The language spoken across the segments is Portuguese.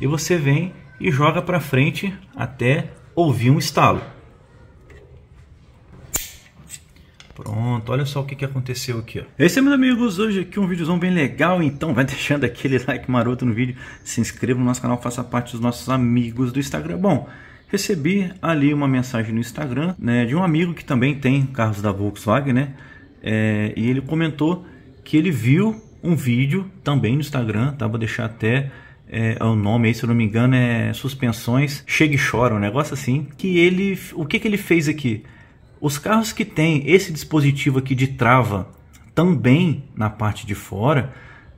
e você vem e joga para frente até ouvir um estalo. Pronto, olha só o que, que aconteceu aqui. Ó. Esse é meus amigos, hoje aqui um videozão bem legal, então vai deixando aquele like maroto no vídeo, se inscreva no nosso canal, faça parte dos nossos amigos do Instagram. Bom, recebi ali uma mensagem no Instagram né, de um amigo que também tem carros da Volkswagen, né? É, e ele comentou que ele viu um vídeo também no Instagram, tá? Vou deixar até é, é, o nome aí, se eu não me engano, é Suspensões Chega e Chora, um negócio assim. Que ele, o que, que ele fez aqui? Os carros que tem esse dispositivo aqui de trava também na parte de fora,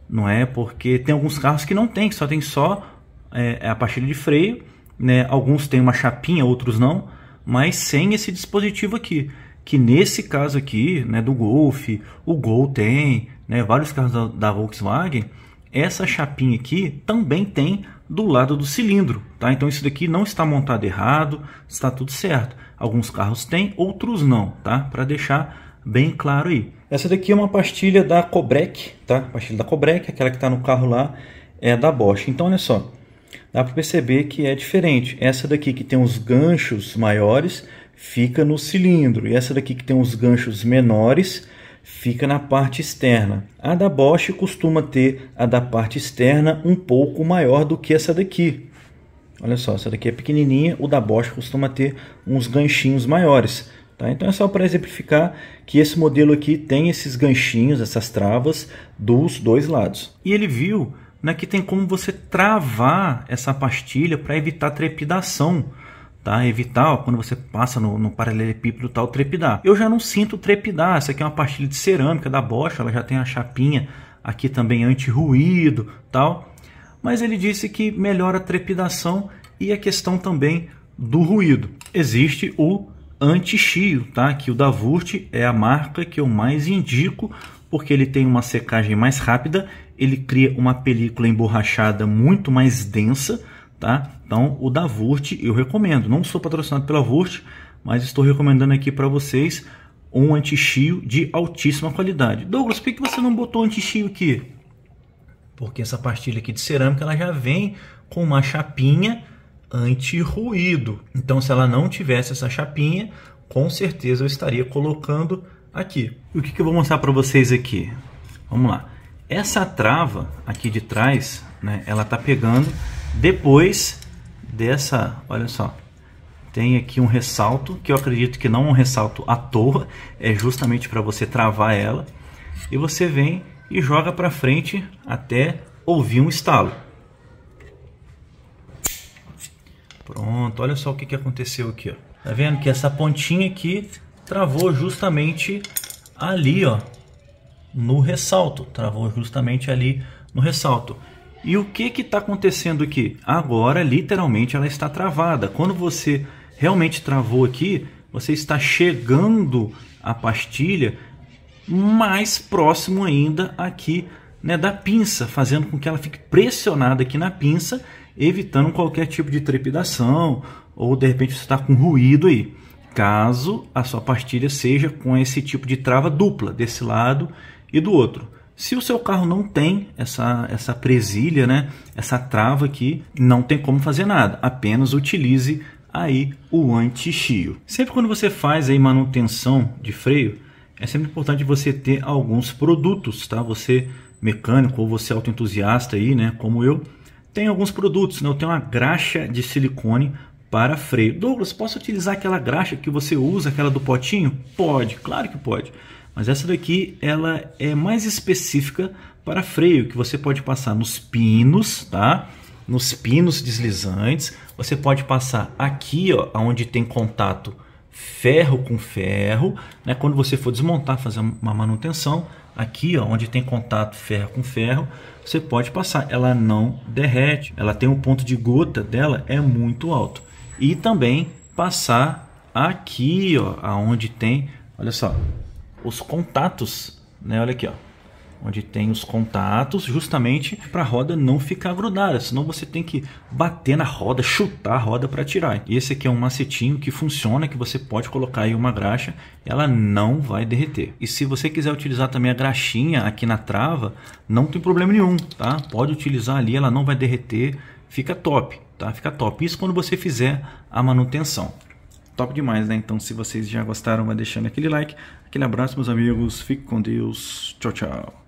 não é? Porque tem alguns carros que não tem, só tem só é, é a pastilha de freio, né? Alguns tem uma chapinha, outros não, mas sem esse dispositivo aqui. Que nesse caso aqui, né, do Golf, o Gol tem, né, vários carros da, da Volkswagen, essa chapinha aqui também tem do lado do cilindro, tá? Então isso daqui não está montado errado, está tudo certo. Alguns carros têm, outros não, tá? Para deixar bem claro aí. Essa daqui é uma pastilha da Cobrec, tá? Pastilha da Cobrec, aquela que está no carro lá, é da Bosch. Então olha só, dá para perceber que é diferente. Essa daqui que tem os ganchos maiores fica no cilindro e essa daqui que tem os ganchos menores fica na parte externa. A da Bosch costuma ter a da parte externa um pouco maior do que essa daqui. Olha só, essa daqui é pequenininha, o da Bosch costuma ter uns ganchinhos maiores. Tá? Então é só para exemplificar que esse modelo aqui tem esses ganchinhos, essas travas dos dois lados. E ele viu né, que tem como você travar essa pastilha para evitar trepidação tá? Evitar ó, quando você passa no, no paralelepípedo tal trepidar. Eu já não sinto trepidar. Essa aqui é uma pastilha de cerâmica da Bosch, ela já tem a chapinha aqui também anti-ruído, tal. Mas ele disse que melhora a trepidação e a questão também do ruído. Existe o anti-chio, tá? Que o da Vurt é a marca que eu mais indico porque ele tem uma secagem mais rápida, ele cria uma película emborrachada muito mais densa tá? Então, o da Vurt eu recomendo. Não sou patrocinado pela Vurt, mas estou recomendando aqui para vocês um anti-chio de altíssima qualidade. Douglas, por que você não botou anti-chio aqui? Porque essa pastilha aqui de cerâmica ela já vem com uma chapinha anti-ruído. Então, se ela não tivesse essa chapinha, com certeza eu estaria colocando aqui. E o que, que eu vou mostrar para vocês aqui? Vamos lá. Essa trava aqui de trás, né, ela tá pegando depois dessa, olha só, tem aqui um ressalto, que eu acredito que não é um ressalto à toa, é justamente para você travar ela. E você vem e joga para frente até ouvir um estalo. Pronto, olha só o que, que aconteceu aqui. Ó. Tá vendo que essa pontinha aqui travou justamente ali, ó, no ressalto. Travou justamente ali no ressalto. E o que está acontecendo aqui? Agora, literalmente, ela está travada. Quando você realmente travou aqui, você está chegando a pastilha mais próximo ainda aqui né, da pinça, fazendo com que ela fique pressionada aqui na pinça, evitando qualquer tipo de trepidação ou de repente você está com ruído aí. Caso a sua pastilha seja com esse tipo de trava dupla, desse lado e do outro. Se o seu carro não tem essa, essa presilha, né, essa trava aqui, não tem como fazer nada. Apenas utilize aí o anti-chio. Sempre quando você faz aí manutenção de freio, é sempre importante você ter alguns produtos, tá? Você mecânico ou você autoentusiasta aí, né, como eu, tem alguns produtos, né? Eu tenho uma graxa de silicone para freio. Douglas, posso utilizar aquela graxa que você usa, aquela do potinho? Pode, claro que pode. Mas essa daqui ela é mais específica para freio, que você pode passar nos pinos, tá? Nos pinos deslizantes, você pode passar aqui, ó, onde tem contato ferro com ferro, né? Quando você for desmontar, fazer uma manutenção, aqui, ó, onde tem contato ferro com ferro, você pode passar. Ela não derrete, ela tem um ponto de gota dela é muito alto. E também passar aqui, ó, aonde tem, olha só, os contatos, né? Olha aqui, ó. Onde tem os contatos, justamente para a roda não ficar grudada, senão você tem que bater na roda, chutar a roda para tirar. Esse aqui é um macetinho que funciona, que você pode colocar aí uma graxa, ela não vai derreter. E se você quiser utilizar também a graxinha aqui na trava, não tem problema nenhum, tá? Pode utilizar ali, ela não vai derreter, fica top, tá? Fica top. Isso quando você fizer a manutenção top demais, né? Então, se vocês já gostaram, vai deixando aquele like. Aquele abraço, meus amigos. Fique com Deus. Tchau, tchau.